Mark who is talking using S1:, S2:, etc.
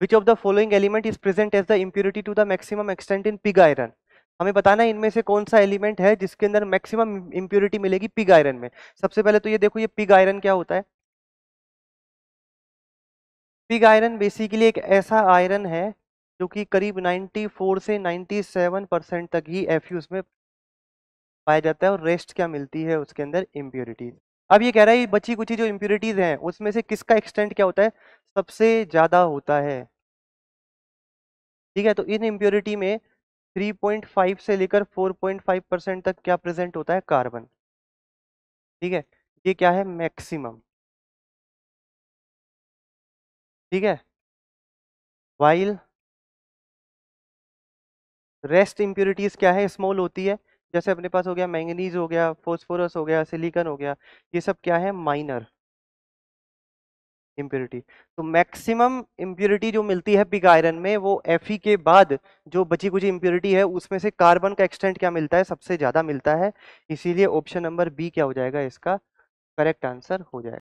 S1: which of the following element is present as the impurity to the maximum extent in pig iron हमें बताना है इनमें से कौन सा एलिमेंट है जिसके अंदर मैक्सिमम इम्प्योरिटी मिलेगी पिग आयरन में सबसे पहले तो ये देखो ये पिग आयरन क्या होता है पिग आयरन बेसिकली एक ऐसा आयरन है जो कि करीब 94 से 97 परसेंट तक ही एफ में पाया जाता है और रेस्ट क्या मिलती है उसके अंदर इम्प्योरिटीज अब ये कह रहा है बची कुछ जो इम्प्योरिटीज हैं उसमें से किसका एक्सटेंट क्या होता है सबसे ज़्यादा होता है ठीक है तो इन इम्प्योरिटी में 3.5 से लेकर 4.5 परसेंट तक क्या प्रेजेंट होता है कार्बन ठीक है ये क्या है मैक्सिमम ठीक है वाइल रेस्ट इम्प्योरिटीज क्या है स्मॉल होती है जैसे अपने पास हो गया मैंगनीज हो गया फोस्फोरस हो गया सिलिकन हो गया ये सब क्या है माइनर इम्प्योरिटी तो मैक्सिमम इम्प्योरिटी जो मिलती है पिग आयरन में वो एफ के बाद जो बची कुछ इम्प्योरिटी है उसमें से कार्बन का एक्सटेंट क्या मिलता है सबसे ज़्यादा मिलता है इसीलिए ऑप्शन नंबर बी क्या हो जाएगा इसका करेक्ट आंसर हो जाएगा